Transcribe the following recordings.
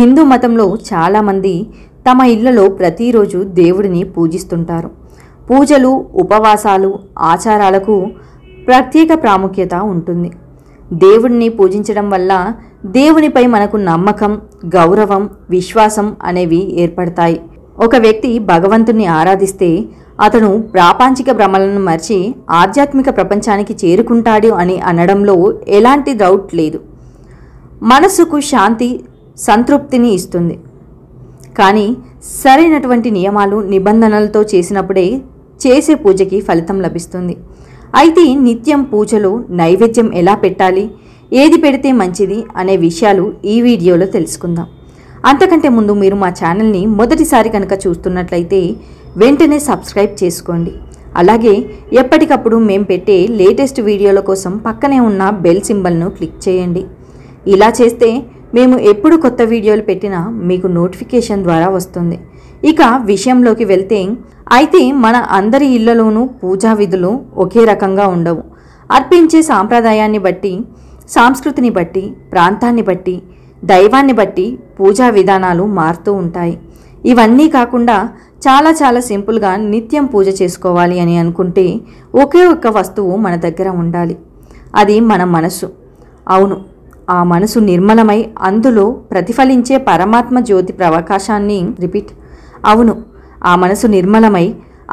హిందూ మతంలో చాలామంది తమ ఇళ్లలో ప్రతిరోజు దేవుడిని పూజిస్తుంటారు పూజలు ఉపవాసాలు ఆచారాలకు ప్రత్యేక ప్రాముఖ్యత ఉంటుంది దేవుడిని పూజించడం వల్ల దేవునిపై మనకు నమ్మకం గౌరవం విశ్వాసం అనేవి ఏర్పడతాయి ఒక వ్యక్తి భగవంతుణ్ణి ఆరాధిస్తే అతను ప్రాపంచిక భ్రమలను మర్చి ఆధ్యాత్మిక ప్రపంచానికి చేరుకుంటాడు అని అనడంలో ఎలాంటి డౌట్ లేదు మనసుకు శాంతి సంతృప్తిని ఇస్తుంది కానీ సరైనటువంటి నియమాలు నిబంధనలతో చేసినప్పుడే చేసే పూజకి ఫలితం లభిస్తుంది అయితే నిత్యం పూజలో నైవేద్యం ఎలా పెట్టాలి ఏది పెడితే మంచిది అనే విషయాలు ఈ వీడియోలో తెలుసుకుందాం అంతకంటే ముందు మీరు మా ఛానల్ని మొదటిసారి కనుక చూస్తున్నట్లయితే వెంటనే సబ్స్క్రైబ్ చేసుకోండి అలాగే ఎప్పటికప్పుడు మేము పెట్టే లేటెస్ట్ వీడియోల కోసం పక్కనే ఉన్న బెల్ సింబల్ను క్లిక్ చేయండి ఇలా చేస్తే మేము ఎప్పుడు కొత్త వీడియోలు పెట్టినా మీకు నోటిఫికేషన్ ద్వారా వస్తుంది ఇక విషయంలోకి వెళ్తే అయితే మన అందరి ఇళ్లలోనూ పూజా విధులు ఒకే రకంగా ఉండవు అర్పించే సాంప్రదాయాన్ని బట్టి సంస్కృతిని బట్టి ప్రాంతాన్ని బట్టి దైవాన్ని బట్టి పూజా విధానాలు మారుతూ ఉంటాయి ఇవన్నీ కాకుండా చాలా చాలా సింపుల్గా నిత్యం పూజ చేసుకోవాలి అని అనుకుంటే ఒకే ఒక్క వస్తువు మన దగ్గర ఉండాలి అది మన మనసు అవును ఆ మనసు నిర్మలమై అందులో ప్రతిఫలించే పరమాత్మ జ్యోతి ప్రవకాశాన్ని రిపీట్ అవును ఆ మనసు నిర్మలమై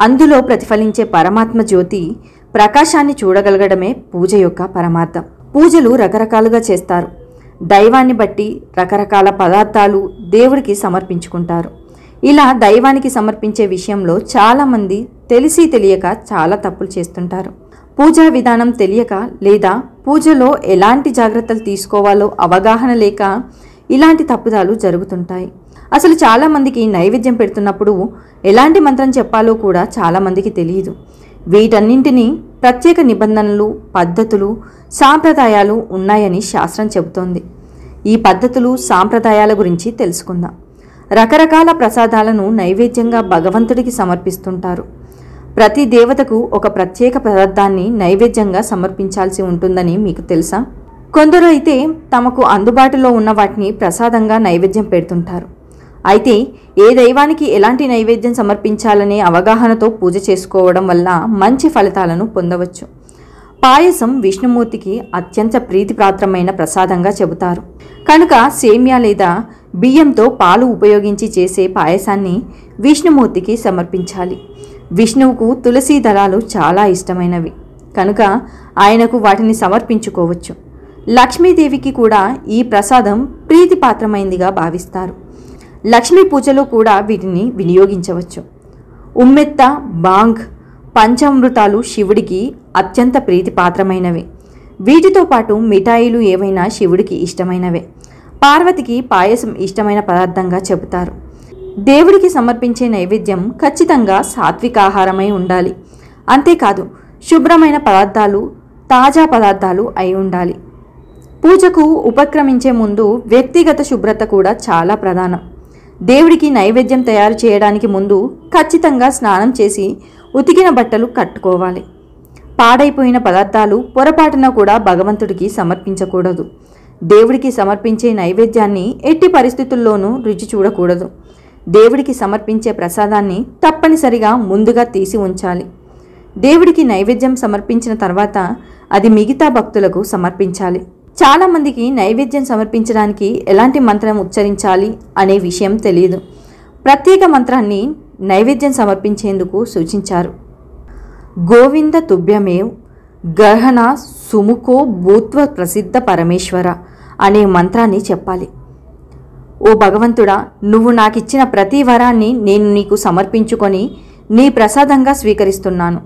అందులో ప్రతిఫలించే పరమాత్మ జ్యోతి ప్రకాశాన్ని చూడగలగడమే పూజ యొక్క పరమార్థం పూజలు రకరకాలుగా చేస్తారు దైవాన్ని బట్టి రకరకాల పదార్థాలు దేవుడికి సమర్పించుకుంటారు ఇలా దైవానికి సమర్పించే విషయంలో చాలామంది తెలిసి తెలియక చాలా తప్పులు చేస్తుంటారు పూజా విధానం తెలియక లేదా పూజలో ఎలాంటి జాగ్రత్తలు తీసుకోవాలో అవగాహన లేక ఇలాంటి తప్పుదాలు జరుగుతుంటాయి అసలు చాలామందికి నైవేద్యం పెడుతున్నప్పుడు ఎలాంటి మంత్రం చెప్పాలో కూడా చాలామందికి తెలియదు వీటన్నింటినీ ప్రత్యేక నిబంధనలు పద్ధతులు సాంప్రదాయాలు ఉన్నాయని శాస్త్రం చెబుతోంది ఈ పద్ధతులు సాంప్రదాయాల గురించి తెలుసుకుందాం రకరకాల ప్రసాదాలను నైవేద్యంగా భగవంతుడికి సమర్పిస్తుంటారు ప్రతి దేవతకు ఒక ప్రత్యేక పదార్థాన్ని నైవేద్యంగా సమర్పించాల్సి ఉంటుందని మీకు తెలుసా కొందరు అయితే తమకు అందుబాటులో ఉన్న వాటిని ప్రసాదంగా నైవేద్యం పెడుతుంటారు అయితే ఏ దైవానికి ఎలాంటి నైవేద్యం సమర్పించాలనే అవగాహనతో పూజ చేసుకోవడం వల్ల మంచి ఫలితాలను పొందవచ్చు పాయసం విష్ణుమూర్తికి అత్యంత ప్రీతిపాత్రమైన ప్రసాదంగా చెబుతారు కనుక సేమ్యా లేదా బియ్యంతో పాలు ఉపయోగించి చేసే పాయసాన్ని విష్ణుమూర్తికి సమర్పించాలి విష్ణువుకు తులసి దళాలు చాలా ఇష్టమైనవి కనుక ఆయనకు వాటిని సమర్పించుకోవచ్చు లక్ష్మీదేవికి కూడా ఈ ప్రసాదం ప్రీతిపాత్రమైందిగా భావిస్తారు లక్ష్మీ పూజలో కూడా వీటిని వినియోగించవచ్చు ఉమ్మెత్త బాంగ్ పంచామృతాలు శివుడికి అత్యంత ప్రీతిపాత్రమైనవి వీటితో పాటు మిఠాయిలు ఏవైనా శివుడికి ఇష్టమైనవే పార్వతికి పాయసం ఇష్టమైన పదార్థంగా చెబుతారు దేవుడికి సమర్పించే నైవేద్యం ఖచ్చితంగా సాత్విక ఆహారమై ఉండాలి అంతేకాదు శుభ్రమైన పదార్థాలు తాజా పదార్థాలు అయి ఉండాలి పూజకు ఉపక్రమించే ముందు వ్యక్తిగత శుభ్రత కూడా చాలా ప్రధానం దేవుడికి నైవేద్యం తయారు చేయడానికి ముందు ఖచ్చితంగా స్నానం చేసి ఉతికిన బట్టలు కట్టుకోవాలి పాడైపోయిన పదార్థాలు పొరపాటున కూడా భగవంతుడికి సమర్పించకూడదు దేవుడికి సమర్పించే నైవేద్యాన్ని ఎట్టి పరిస్థితుల్లోనూ రుచి చూడకూడదు దేవుడికి సమర్పించే ప్రసాదాన్ని తప్పనిసరిగా ముందుగా తీసి ఉంచాలి దేవుడికి నైవేద్యం సమర్పించిన తర్వాత అది మిగతా భక్తులకు సమర్పించాలి చాలామందికి నైవేద్యం సమర్పించడానికి ఎలాంటి మంత్రం ఉచ్చరించాలి అనే విషయం తెలియదు ప్రత్యేక మంత్రాన్ని నైవేద్యం సమర్పించేందుకు సూచించారు గోవింద తుభ్యమేవ్ గ్రహణ సుముఖో భూత్వ ప్రసిద్ధ పరమేశ్వర అనే మంత్రాన్ని చెప్పాలి ఓ భగవంతుడా నువ్వు నాకిచ్చిన ప్రతి వరాన్ని నేను నీకు సమర్పించుకొని నీ ప్రసాదంగా స్వీకరిస్తున్నాను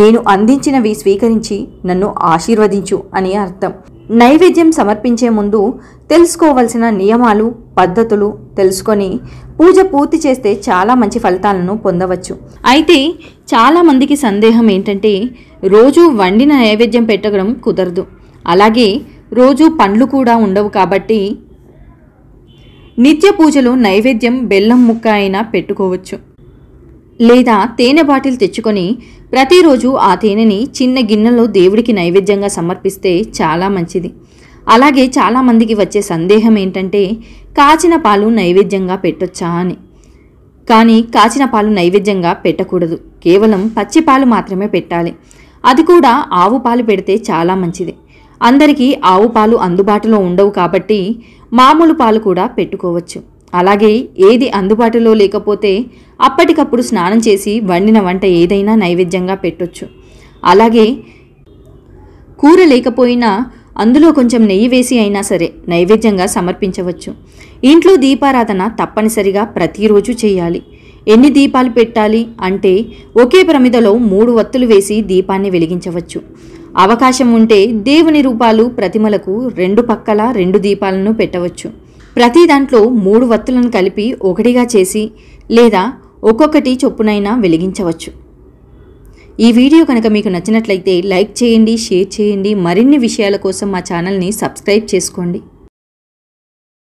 నేను అందించినవి స్వీకరించి నన్ను ఆశీర్వదించు అని అర్థం నైవేద్యం సమర్పించే ముందు తెలుసుకోవలసిన నియమాలు పద్ధతులు తెలుసుకొని పూజ పూర్తి చేస్తే చాలా మంచి ఫలితాలను పొందవచ్చు అయితే చాలామందికి సందేహం ఏంటంటే రోజు వండిన నైవేద్యం పెట్టడం కుదరదు అలాగే రోజు పండ్లు కూడా ఉండవు కాబట్టి నిత్య పూజలు నైవేద్యం బెల్లం ముక్క అయినా పెట్టుకోవచ్చు లేదా తేనె బాటిల్ తెచ్చుకొని ప్రతిరోజు ఆ తేనెని చిన్న గిన్నెలో దేవుడికి నైవేద్యంగా సమర్పిస్తే చాలా మంచిది అలాగే చాలామందికి వచ్చే సందేహం ఏంటంటే కాచిన పాలు నైవేద్యంగా పెట్టొచ్చా అని కానీ కాచిన పాలు నైవేద్యంగా పెట్టకూడదు కేవలం పచ్చి పాలు మాత్రమే పెట్టాలి అది కూడా ఆవు పాలు పెడితే చాలా మంచిది అందరికీ ఆవు పాలు అందుబాటులో ఉండవు కాబట్టి మామూలు పాలు కూడా పెట్టుకోవచ్చు అలాగే ఏది అందుబాటులో లేకపోతే అప్పటికప్పుడు స్నానం చేసి వండిన వంట ఏదైనా నైవేద్యంగా పెట్టొచ్చు అలాగే కూర లేకపోయినా అందులో కొంచెం నెయ్యి వేసి అయినా సరే నైవేద్యంగా సమర్పించవచ్చు ఇంట్లో దీపారాధన తప్పనిసరిగా ప్రతిరోజు చేయాలి ఎన్ని దీపాలు పెట్టాలి అంటే ఒకే ప్రమిదలో మూడు వత్తులు వేసి దీపాన్ని వెలిగించవచ్చు అవకాశం ఉంటే దేవుని రూపాలు ప్రతిమలకు రెండు పక్కల రెండు దీపాలను పెట్టవచ్చు ప్రతి దాంట్లో మూడు వత్తులను కలిపి ఒకటిగా చేసి లేదా ఒక్కొక్కటి చొప్పునైనా వెలిగించవచ్చు ఈ వీడియో కనుక మీకు నచ్చినట్లయితే లైక్ చేయండి షేర్ చేయండి మరిన్ని విషయాల కోసం మా ఛానల్ని సబ్స్క్రైబ్ చేసుకోండి